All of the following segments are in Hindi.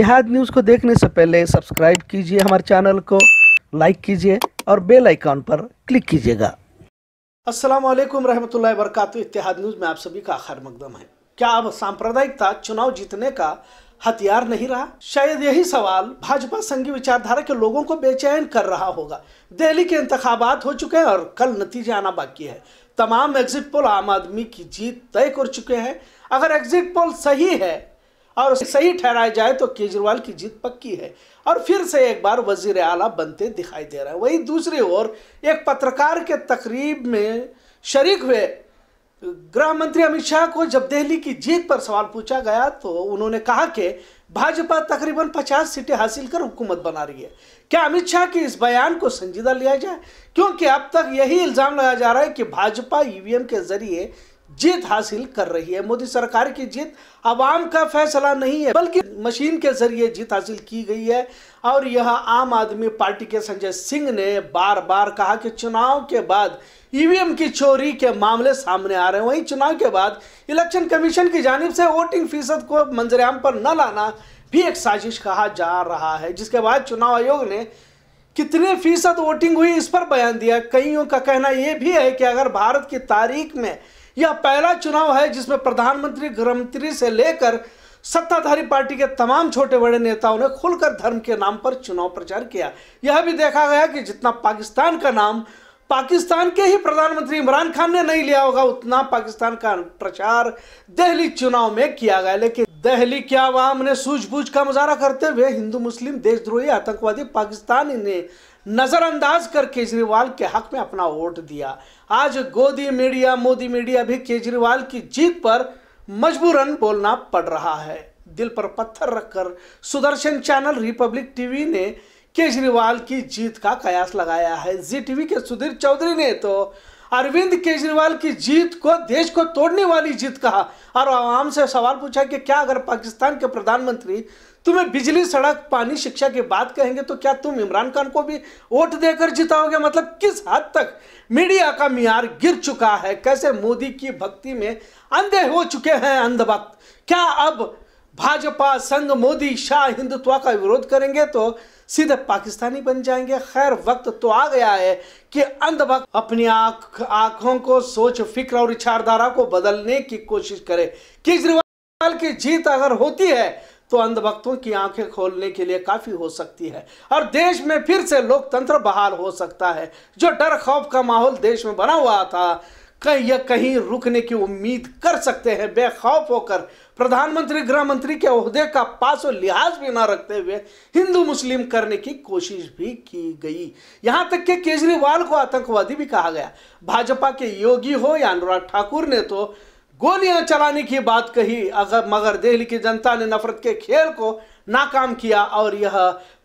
इतिहाद न्यूज़ को देखने से पहले सब्सक्राइब कीजिए हमारे चैनल को लाइक कीजिए और बेल आइकॉन पर क्लिक कीजिएगा अस्सलाम वालेकुम रहमतुल्लाहि वरकत इतिहाद न्यूज़ में आप सभी का आखिर मकदम है क्या अब सांप्रदायिकता चुनाव जीतने का हथियार नहीं रहा शायद यही सवाल भाजपा संघी विचारधारा के लोगों को बेचैन कर रहा होगा दिल्ली के इंतबात हो चुके हैं और कल नतीजे आना बाकी है तमाम एग्जिट पोल आम आदमी की जीत तय कर चुके हैं अगर एग्जिट पोल सही है और सही ठहराया जाए तो केजरीवाल की जीत पक्की है और फिर से एक बार वजीर आला बनते दिखाई दे रहा है वही दूसरी ओर एक पत्रकार के तकरीब में शरीक हुए गृह मंत्री अमित शाह को जब दिल्ली की जीत पर सवाल पूछा गया तो उन्होंने कहा कि भाजपा तकरीबन 50 सीटें हासिल कर हुकूमत बना रही है क्या अमित शाह के इस बयान को संजीदा लिया जाए क्योंकि अब तक यही इल्ज़ाम लगाया जा रहा है कि भाजपा ईवीएम के जरिए जीत हासिल कर रही है मोदी सरकार की जीत आवाम का फैसला नहीं है बल्कि मशीन के जरिए जीत हासिल की गई है और यह आम आदमी पार्टी के संजय सिंह ने बार बार कहा कि चुनाव के बाद ईवीएम की चोरी के मामले सामने आ रहे हैं वहीं चुनाव के बाद इलेक्शन कमीशन की जानब से वोटिंग फीसद को मंजरेआम पर न लाना भी एक साजिश कहा जा रहा है जिसके बाद चुनाव आयोग ने कितने फीसद वोटिंग हुई इस पर बयान दिया कईयों का कहना यह भी है कि अगर भारत की तारीख में यह पहला चुनाव है जिसमें प्रधानमंत्री गृहमंत्री से लेकर सत्ताधारी पार्टी के तमाम छोटे बड़े नेताओं ने खुलकर धर्म के नाम पर चुनाव प्रचार किया यह भी देखा गया कि जितना पाकिस्तान का नाम पाकिस्तान के ही प्रधानमंत्री इमरान खान ने नहीं लिया होगा उतना पाकिस्तान का प्रचार दहली चुनाव में किया गया लेकिन दहली के आवाम ने सूझबूझ का मुजाहरा करते हुए हिंदू मुस्लिम देशद्रोही आतंकवादी पाकिस्तान ने नज़रअंदाज कर केजरीवाल के हक में अपना वोट दिया आज गोदी मीडिया मोदी मीडिया भी केजरीवाल की जीत पर मजबूरन बोलना पड़ रहा है दिल पर पत्थर रखकर सुदर्शन चैनल रिपब्लिक टीवी ने केजरीवाल की जीत का कयास लगाया है जी टीवी के सुधीर चौधरी ने तो अरविंद केजरीवाल की जीत को देश को तोड़ने वाली जीत कहा और आवाम से सवाल पूछा कि क्या अगर पाकिस्तान के प्रधानमंत्री तुम्हें बिजली सड़क पानी शिक्षा की बात कहेंगे तो क्या तुम इमरान खान को भी वोट देकर जिताओगे मतलब किस हद तक मीडिया का मियार गिर चुका है कैसे मोदी की भक्ति में अंधे हो चुके हैं अंधभक्त क्या अब भाजपा संघ मोदी शाह हिंदुत्व का विरोध करेंगे तो सीधे पाकिस्तानी बन जाएंगे खैर वक्त तो आ गया है कि अंधभक्त अपनी आंख आंखों को सोच फिक्र और विचारधारा को बदलने की कोशिश करे केजरीवाल की जीत अगर होती है तो अंधभक्तों की आंखें खोलने के लिए काफ़ी हो सकती है और देश में फिर से लोकतंत्र बहाल हो सकता है जो डर खौफ का माहौल देश में बना हुआ था कहीं या कहीं रुकने की उम्मीद कर सकते हैं बेखौफ होकर प्रधानमंत्री गृह मंत्री के अहदे का पास और लिहाज भी ना रखते हुए हिंदू मुस्लिम करने की कोशिश भी की गई यहां तक कि केजरीवाल को आतंकवादी भी कहा गया भाजपा के योगी हो या अनुराग ठाकुर ने तो गोलियां चलाने की बात कही अगर मगर दिल्ली की जनता ने नफरत के खेल को नाकाम किया और यह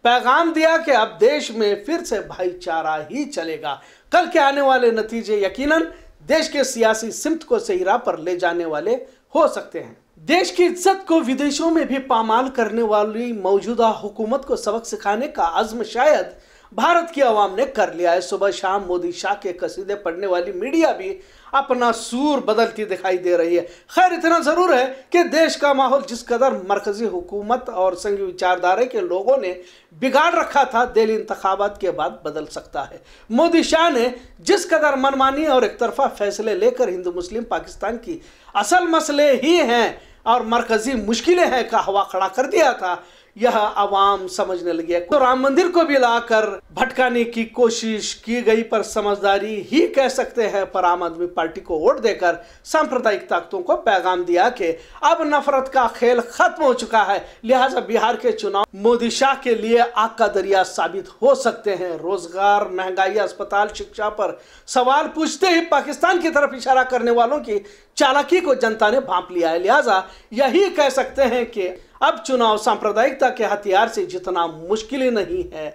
पैगाम दिया कि अब देश में फिर से भाईचारा ही चलेगा कल के आने वाले नतीजे यकीनन देश के सियासी सिमत को सही राह पर ले जाने वाले हो सकते हैं देश की इज्जत को विदेशों में भी पामाल करने वाली मौजूदा हुकूमत को सबक सिखाने का आजम शायद भारत की आवाम ने कर लिया है सुबह शाम मोदी शाह के कसीदे पढ़ने वाली मीडिया भी अपना सूर बदलती दिखाई दे रही है खैर इतना ज़रूर है कि देश का माहौल जिस कदर मरकज़ी हुकूमत और संघ विचारधारा के लोगों ने बिगाड़ रखा था दिल इंतबात के बाद बदल सकता है मोदी शाह ने जिस कदर मनमानी और एक तरफा फैसले लेकर हिंदू मुस्लिम पाकिस्तान की असल मसले ही हैं और मरकजी मुश्किलें हैं का हवा खड़ा कर दिया था यह आवाम समझने लगी है तो राम मंदिर को भी लाकर भटकाने की कोशिश की गई पर समझदारी ही कह सकते हैं पर आम आदमी पार्टी को वोट देकर सांप्रदायिक ताकतों को पैगाम दिया कि अब नफरत का खेल खत्म हो चुका है लिहाजा बिहार के चुनाव मोदी शाह के लिए आग का दरिया साबित हो सकते हैं रोजगार महंगाई अस्पताल शिक्षा पर सवाल पूछते ही पाकिस्तान की तरफ इशारा करने वालों की चालाकी को जनता ने भांप लिया है लिहाजा यही कह सकते हैं कि अब चुनाव सांप्रदायिकता के हथियार से जितना मुश्किल नहीं है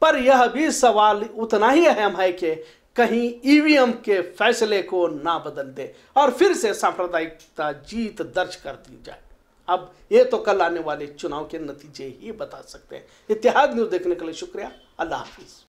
पर यह भी सवाल उतना ही अहम है कि कहीं ईवीएम के फैसले को ना बदल दे और फिर से सांप्रदायिकता जीत दर्ज कर दी जाए अब ये तो कल आने वाले चुनाव के नतीजे ही बता सकते हैं इतिहाद न्यूज देखने के लिए शुक्रिया अल्लाह हाफिज़